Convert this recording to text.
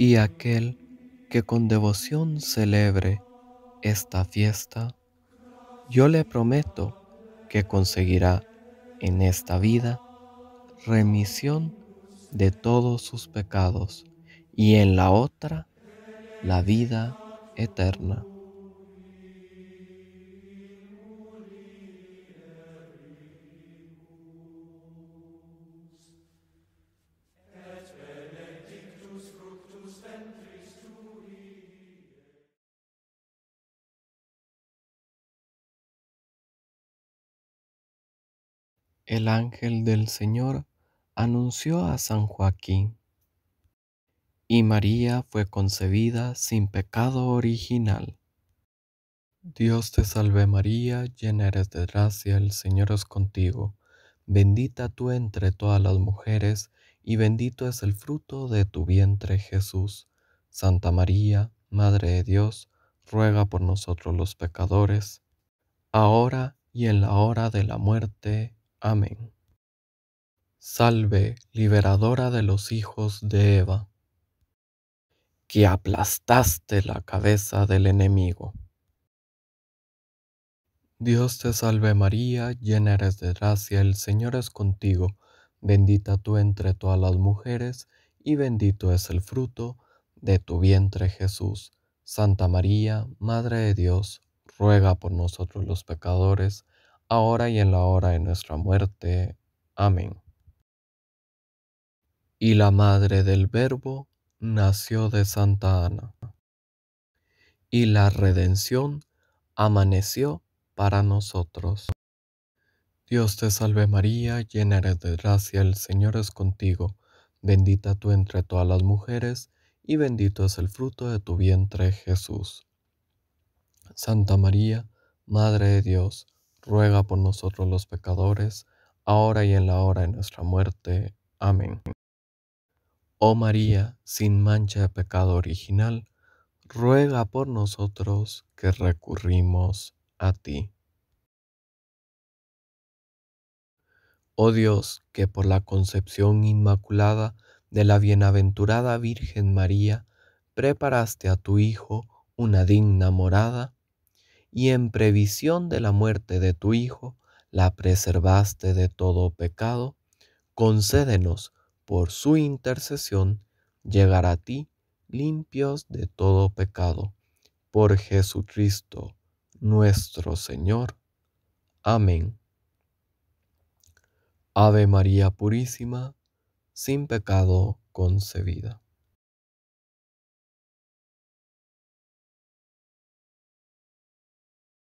y aquel que con devoción celebre esta fiesta, yo le prometo que conseguirá en esta vida remisión de todos sus pecados y en la otra la vida eterna. el ángel del Señor anunció a San Joaquín. Y María fue concebida sin pecado original. Dios te salve María, llena eres de gracia, el Señor es contigo. Bendita tú entre todas las mujeres, y bendito es el fruto de tu vientre Jesús. Santa María, Madre de Dios, ruega por nosotros los pecadores, ahora y en la hora de la muerte. Amén. Salve, liberadora de los hijos de Eva, que aplastaste la cabeza del enemigo. Dios te salve María, llena eres de gracia, el Señor es contigo, bendita tú entre todas las mujeres, y bendito es el fruto de tu vientre Jesús. Santa María, Madre de Dios, ruega por nosotros los pecadores, ahora y en la hora de nuestra muerte. Amén. Y la madre del Verbo nació de Santa Ana. Y la redención amaneció para nosotros. Dios te salve María, llena eres de gracia, el Señor es contigo, bendita tú entre todas las mujeres, y bendito es el fruto de tu vientre Jesús. Santa María, Madre de Dios, ruega por nosotros los pecadores, ahora y en la hora de nuestra muerte. Amén. Oh María, sin mancha de pecado original, ruega por nosotros que recurrimos a ti. Oh Dios, que por la concepción inmaculada de la bienaventurada Virgen María, preparaste a tu Hijo una digna morada, y en previsión de la muerte de tu Hijo, la preservaste de todo pecado, concédenos por su intercesión llegar a ti limpios de todo pecado. Por Jesucristo nuestro Señor. Amén. Ave María Purísima, sin pecado concebida.